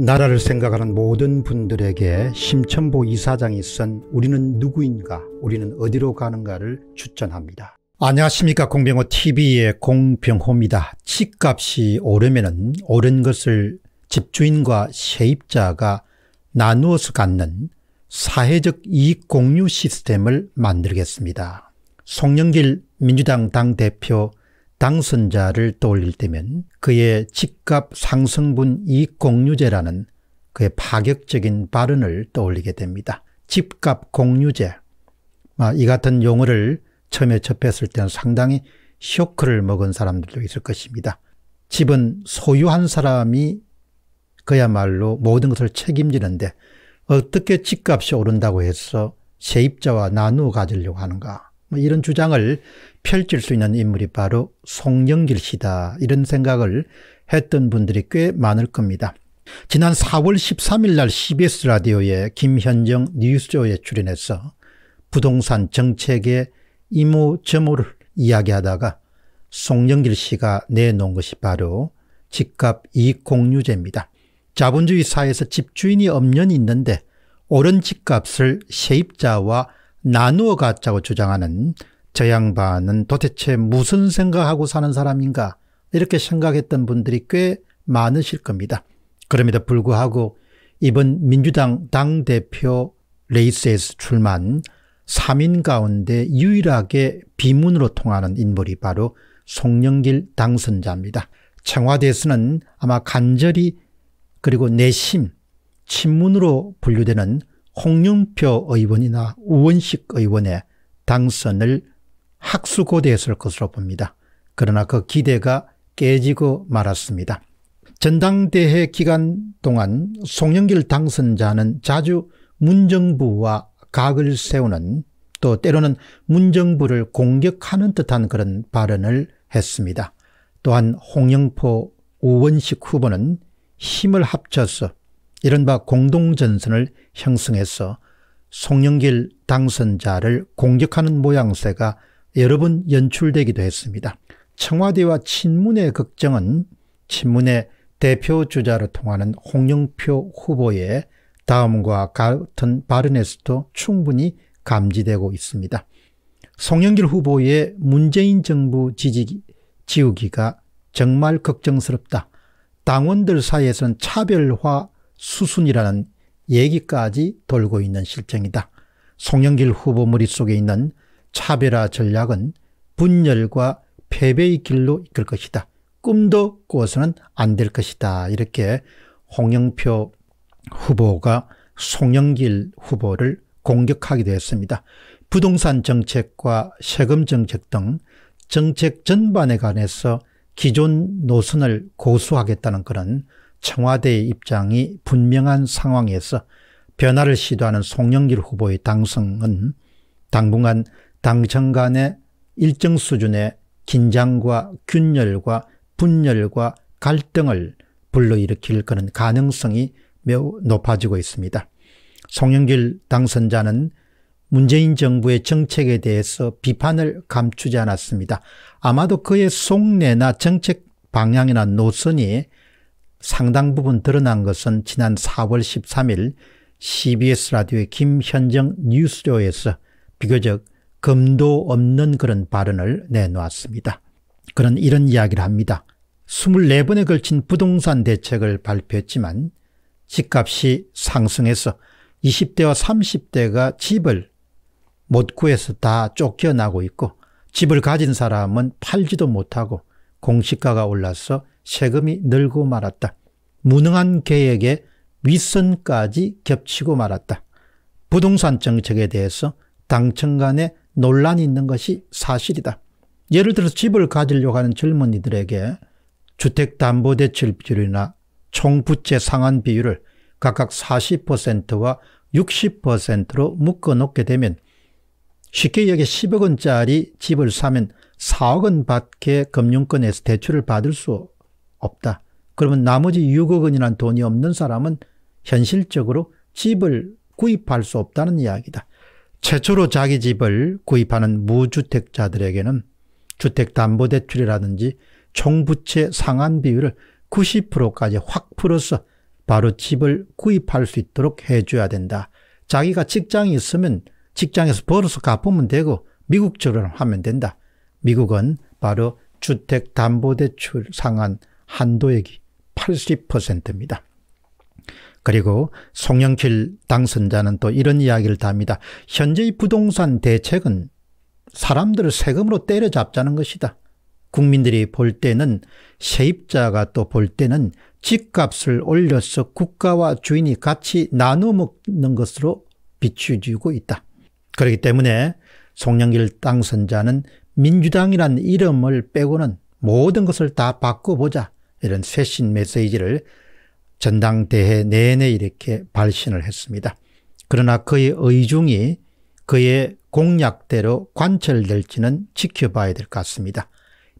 나라를 생각하는 모든 분들에게 심천보 이사장이 쓴 우리는 누구인가 우리는 어디로 가는가를 추천합니다. 안녕하십니까 공병호TV의 공병호입니다. 집값이 오르면 오른 것을 집주인과 세입자가 나누어서 갖는 사회적 이익 공유 시스템을 만들겠습니다. 송영길 민주당 당대표 당선자를 떠올릴 때면 그의 집값 상승분 이익공유제라는 그의 파격적인 발언을 떠올리게 됩니다. 집값 공유제. 아, 이 같은 용어를 처음에 접했을 때는 상당히 쇼크를 먹은 사람들도 있을 것입니다. 집은 소유한 사람이 그야말로 모든 것을 책임지는데 어떻게 집값이 오른다고 해서 세입자와 나누어 가지려고 하는가. 뭐 이런 주장을 펼칠 수 있는 인물이 바로 송영길 씨다. 이런 생각을 했던 분들이 꽤 많을 겁니다. 지난 4월 13일 날 CBS 라디오의 김현정 뉴스쇼에 출연해서 부동산 정책의 이모저모를 이야기하다가 송영길 씨가 내놓은 것이 바로 집값 이익공유제입니다. 자본주의 사회에서 집주인이 엄연히 있는데 오른 집값을 세입자와 나누어 갖자고 주장하는 저 양반은 도대체 무슨 생각하고 사는 사람인가 이렇게 생각했던 분들이 꽤 많으실 겁니다. 그럼에도 불구하고 이번 민주당 당대표 레이스에서 출마한 3인 가운데 유일하게 비문으로 통하는 인물이 바로 송영길 당선자입니다. 청와대에서는 아마 간절히 그리고 내심 친문으로 분류되는 홍영표 의원이나 우원식 의원의 당선을 학수고대했을 것으로 봅니다. 그러나 그 기대가 깨지고 말았습니다. 전당대회 기간 동안 송영길 당선자는 자주 문정부와 각을 세우는 또 때로는 문정부를 공격하는 듯한 그런 발언을 했습니다. 또한 홍영포 우원식 후보는 힘을 합쳐서 이른바 공동전선을 형성해서 송영길 당선자를 공격하는 모양새가 여러 번 연출되기도 했습니다. 청와대와 친문의 걱정은 친문의 대표 주자로 통하는 홍영표 후보의 다음과 같은 발언에서도 충분히 감지되고 있습니다. 송영길 후보의 문재인 정부 지지 지우기가 정말 걱정스럽다. 당원들 사이에서는 차별화 수순이라는 얘기까지 돌고 있는 실정이다. 송영길 후보 머릿속에 있는 차별화 전략은 분열과 패배의 길로 이끌 것이다. 꿈도 꾸어서는 안 될 것이다. 이렇게 홍영표 후보가 송영길 후보를 공격하기도 했습니다. 부동산 정책과 세금 정책 등 정책 전반에 관해서 기존 노선을 고수하겠다는 그런 청와대의 입장이 분명한 상황에서 변화를 시도하는 송영길 후보의 당선은 당분간 당청 간의 일정 수준의 긴장과 균열과 분열과 갈등을 불러일으킬 그런 가능성이 매우 높아지고 있습니다. 송영길 당선자는 문재인 정부의 정책에 대해서 비판을 감추지 않았습니다. 아마도 그의 속내나 정책 방향이나 노선이 상당 부분 드러난 것은 지난 4월 13일 CBS 라디오의 김현정 뉴스료에서 비교적 금도 없는 그런 발언을 내놓았습니다. 그는 이런 이야기를 합니다. 24번에 걸친 부동산 대책을 발표했지만 집값이 상승해서 20대와 30대가 집을 못 구해서 다 쫓겨나고 있고 집을 가진 사람은 팔지도 못하고 공시가가 올라서 세금이 늘고 말았다. 무능한 계획에 윗선까지 겹치고 말았다. 부동산 정책에 대해서 당청 간의 논란이 있는 것이 사실이다. 예를 들어 집을 가지려고 하는 젊은이들에게 주택담보대출 비율이나 총부채 상환 비율을 각각 40%와 60%로 묶어놓게 되면 쉽게 여기 10억 원짜리 집을 사면 4억 원밖에 금융권에서 대출을 받을 수 없다. 그러면 나머지 6억 원이란 돈이 없는 사람은 현실적으로 집을 구입할 수 없다는 이야기다. 최초로 자기 집을 구입하는 무주택자들에게는 주택담보대출이라든지 총부채 상환 비율을 90%까지 확 풀어서 바로 집을 구입할 수 있도록 해줘야 된다. 자기가 직장이 있으면 직장에서 벌어서 갚으면 되고 미국처럼 하면 된다. 미국은 바로 주택담보대출 상한 한도액이 80%입니다. 그리고 송영길 당선자는 또 이런 이야기를 답니다. 현재의 부동산 대책은 사람들을 세금으로 때려잡자는 것이다. 국민들이 볼 때는 세입자가 또 볼 때는 집값을 올려서 국가와 주인이 같이 나눠 먹는 것으로 비추지고 있다. 그렇기 때문에 송영길 당선자는 민주당이란 이름을 빼고는 모든 것을 다 바꿔보자 이런 쇄신 메시지를 전당대회 내내 이렇게 발신을 했습니다. 그러나 그의 의중이 그의 공약대로 관철될지는 지켜봐야 될 것 같습니다.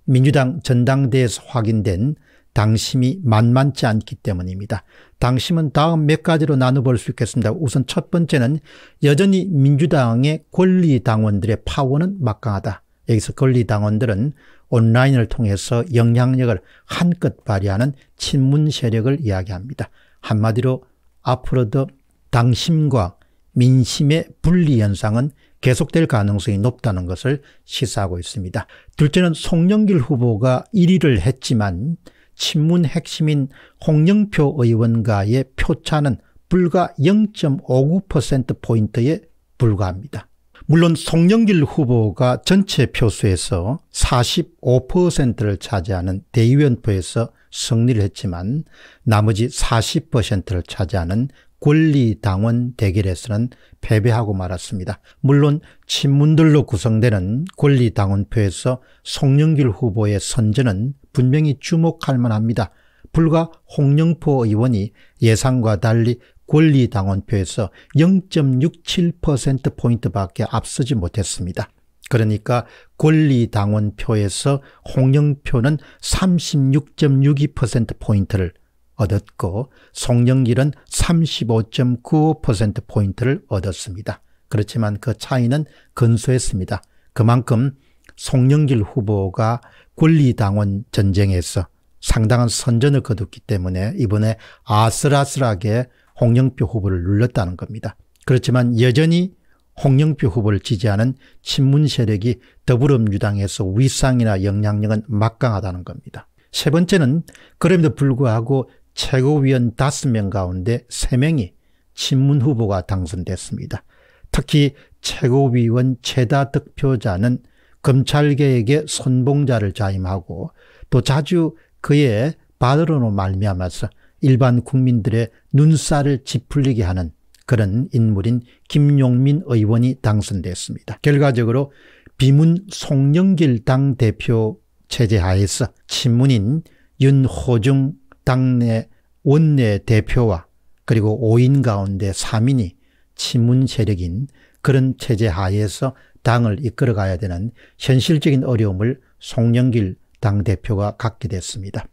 민주당 전당대에서 회 확인된 당심이 만만치 않기 때문입니다. 당심은 다음 몇 가지로 나눠볼 수 있겠습니다. 우선 첫 번째는 여전히 민주당의 권리당원들의 파워는 막강하다. 여기서 권리당원들은 온라인을 통해서 영향력을 한껏 발휘하는 친문 세력을 이야기합니다. 한마디로 앞으로도 당심과 민심의 분리 현상은 계속될 가능성이 높다는 것을 시사하고 있습니다. 둘째는 송영길 후보가 1위를 했지만 친문 핵심인 홍영표 의원과의 표차는 불과 0.59%포인트에 불과합니다. 물론 송영길 후보가 전체 표수에서 45%를 차지하는 대의원표에서 승리를 했지만 나머지 40%를 차지하는 권리당원 대결에서는 패배하고 말았습니다. 물론 친문들로 구성되는 권리당원표에서 송영길 후보의 선전은 분명히 주목할 만합니다. 불과 홍영표 의원이 예상과 달리 권리당원표에서 0.67%포인트밖에 앞서지 못했습니다. 그러니까 권리당원표에서 홍영표는 36.62%포인트를 얻었고 송영길은 35.95%포인트를 얻었습니다. 그렇지만 그 차이는 근소했습니다. 그만큼 송영길 후보가 권리당원 전쟁에서 상당한 선전을 거뒀기 때문에 이번에 아슬아슬하게 홍영표 후보를 눌렀다는 겁니다. 그렇지만 여전히 홍영표 후보를 지지하는 친문 세력이 더불어민주당에서 위상이나 영향력은 막강하다는 겁니다. 세 번째는 그럼에도 불구하고 최고위원 5명 가운데 3명이 친문 후보가 당선됐습니다. 특히 최고위원 최다 득표자는 검찰개혁의 선봉자를 자임하고 또 자주 그의 바르로 말미암아서 일반 국민들의 눈살을 찌푸리게 하는 그런 인물인 김용민 의원이 당선됐습니다. 결과적으로 비문 송영길 당대표 체제 하에서 친문인 윤호중 당내 원내 대표와 그리고 5인 가운데 3인이 친문 세력인 그런 체제 하에서 당을 이끌어가야 되는 현실적인 어려움을 송영길 당대표가 갖게 됐습니다.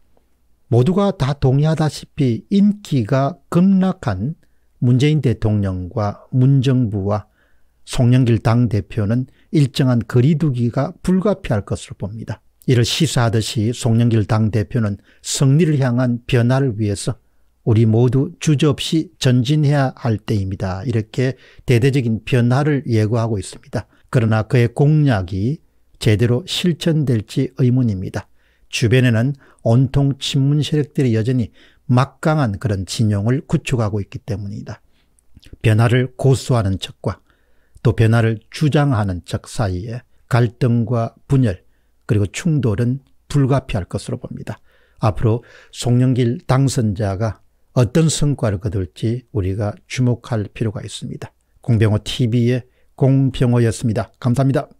모두가 다 동의하다시피 인기가 급락한 문재인 대통령과 문정부와 송영길 당대표는 일정한 거리두기가 불가피할 것으로 봅니다. 이를 시사하듯이 송영길 당대표는 승리를 향한 변화를 위해서 우리 모두 주저없이 전진해야 할 때입니다. 이렇게 대대적인 변화를 예고하고 있습니다. 그러나 그의 공약이 제대로 실천될지 의문입니다. 주변에는 온통 친문 세력들이 여전히 막강한 그런 진영을 구축하고 있기 때문이다. 변화를 고수하는 척과 또 변화를 주장하는 척 사이에 갈등과 분열 그리고 충돌은 불가피할 것으로 봅니다. 앞으로 송영길 당선자가 어떤 성과를 거둘지 우리가 주목할 필요가 있습니다. 공병호 TV의 공병호였습니다. 감사합니다.